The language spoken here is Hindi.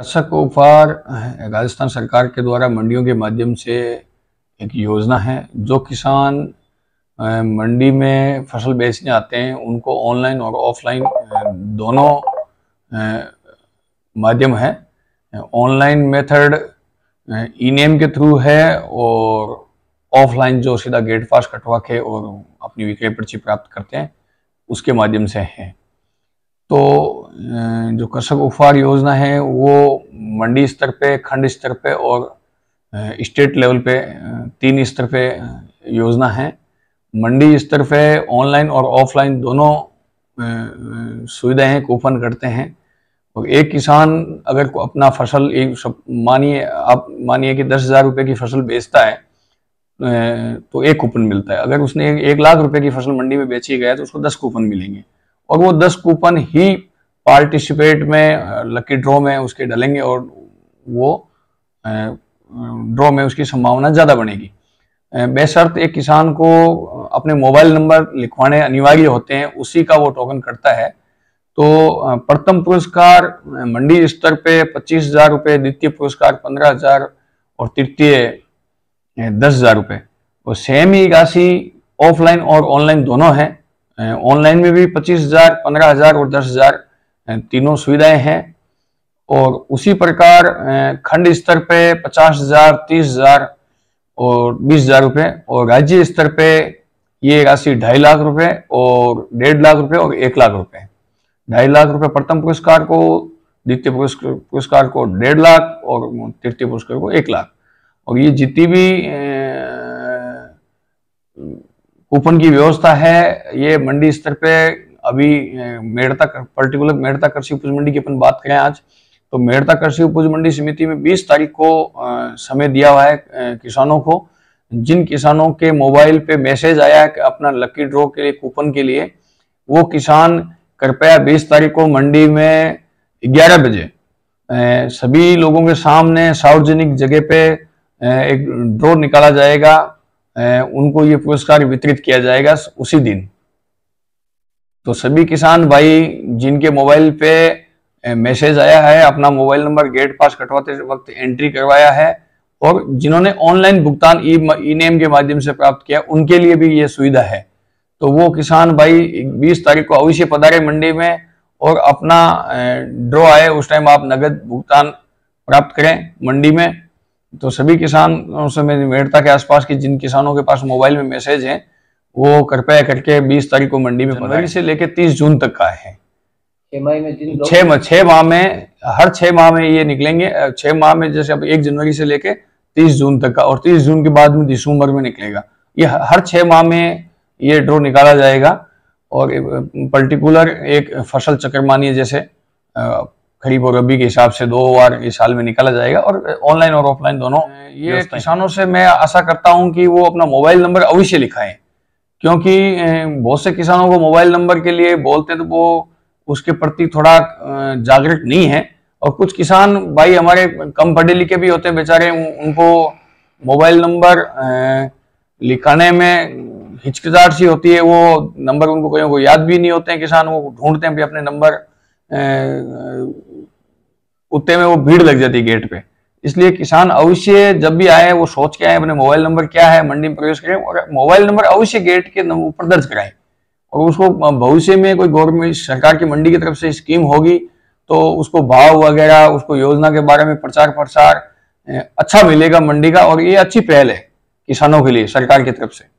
कृषक उपहार राजस्थान सरकार के द्वारा मंडियों के माध्यम से एक योजना है जो किसान मंडी में फसल बेचने आते हैं उनको ऑनलाइन और ऑफलाइन दोनों माध्यम है ऑनलाइन मेथड ई नेम के थ्रू है और ऑफलाइन जो सीधा गेट पास कटवा के और अपनी विक्रय पर्ची प्राप्त करते हैं उसके माध्यम से है तो जो कृषक उपहार योजना है वो मंडी स्तर पे खंड स्तर पे और स्टेट लेवल पे तीन स्तर पे योजना है मंडी स्तर पे ऑनलाइन और ऑफलाइन दोनों सुविधाएं हैं कूपन करते हैं और एक किसान अगर अपना फसल एक सब मानिए आप मानिए कि दस हज़ार रुपये की फसल बेचता है तो एक कूपन मिलता है अगर उसने एक लाख रुपए की फसल मंडी में बेची गया तो उसको दस कूपन मिलेंगे और वो दस कूपन ही पार्टिसिपेट में लकी ड्रॉ में उसके डलेंगे और वो ड्रॉ में उसकी संभावना ज़्यादा बनेगी बेशर्त एक किसान को अपने मोबाइल नंबर लिखवाने अनिवार्य होते हैं उसी का वो टोकन कटता है तो प्रथम पुरस्कार मंडी स्तर पे पच्चीस हजार रुपये द्वितीय पुरस्कार पंद्रह हजार और तृतीय दस हजार रुपये और सेम ही राशि ऑफलाइन और ऑनलाइन दोनों है ऑनलाइन में भी पच्चीस हजार पंद्रह हजार और दस हजार तीनों सुविधाएं हैं और उसी प्रकार खंड स्तर पे पचास हजार तीस हजार और बीस हजार रुपये और राज्य स्तर पे ये राशि ढाई लाख रुपए और डेढ़ लाख रुपए और एक लाख रुपए ढाई लाख रुपए प्रथम पुरस्कार को द्वितीय पुरस्कार को डेढ़ लाख और तृतीय पुरस्कार को एक लाख और ये जितनी भी कूपन की व्यवस्था है ये मंडी स्तर पे अभी मेड़ता पर्टिकुलर मेड़ता कृषि उपज मंडी की अपन बात करें आज तो मेड़ता कृषि उपज मंडी समिति में 20 तारीख को समय दिया हुआ है किसानों को जिन किसानों के मोबाइल पे मैसेज आया है कि अपना लकी ड्रॉ के लिए कूपन के लिए वो किसान कृपया 20 तारीख को मंडी में 11 बजे सभी लोगों के सामने सार्वजनिक जगह पे एक ड्रॉ निकाला जाएगा उनको ये पुरस्कार वितरित किया जाएगा उसी दिन तो सभी किसान भाई जिनके मोबाइल पे मैसेज आया है अपना मोबाइल नंबर गेट पास कटवाते वक्त एंट्री करवाया है और जिन्होंने ऑनलाइन भुगतान ई नेम के माध्यम से प्राप्त किया उनके लिए भी ये सुविधा है तो वो किसान भाई 20 तारीख को अवश्य पधारे मंडी में और अपना ड्रॉ आए उस टाइम आप नगद भुगतान प्राप्त करें मंडी में तो सभी किसान से मेरी के आसपास की जिन किसानों के पास मोबाइल में मैसेज है वो कृपया करके 20 तारीख को मंडी में पंद्रह से लेकर 30 जून तक का है छह छह माह में हर छह माह में ये निकलेंगे छह माह में जैसे अब एक जनवरी से लेके तीस जून तक का और तीस जून के बाद में दिसंबर में निकलेगा ये हर छह माह में ये ड्रो निकाला जाएगा और पर्टिकुलर एक फसल चक्र मानिए जैसे खरीफ और रबी के हिसाब से दो बार इस साल में निकाला जाएगा और ऑनलाइन और ऑफलाइन दोनों ये किसानों से मैं आशा करता हूँ कि वो अपना मोबाइल नंबर अवश्य लिखाएं क्योंकि बहुत से किसानों को मोबाइल नंबर के लिए बोलते तो वो उसके प्रति थोड़ा जागृत नहीं है और कुछ किसान भाई हमारे कम पढ़े लिखे भी होते हैं बेचारे उनको मोबाइल नंबर लिखाने में हिचकिचाहट सी होती है वो नंबर उनको कहीं को याद भी नहीं होते हैं किसान वो ढूंढते हैं भी अपने नंबर कुत्ते में वो भीड़ लग जाती है गेट पे इसलिए किसान अवश्य जब भी आए वो सोच के आए अपने मोबाइल नंबर क्या है मंडी में प्रवेश करें और मोबाइल नंबर अवश्य गेट के ऊपर दर्ज कराए और उसको भविष्य में कोई गवर्नमेंट सरकार की मंडी की तरफ से स्कीम होगी तो उसको भाव वगैरह उसको योजना के बारे में प्रचार प्रसार अच्छा मिलेगा मंडी का और ये अच्छी पहल है किसानों के लिए सरकार की तरफ से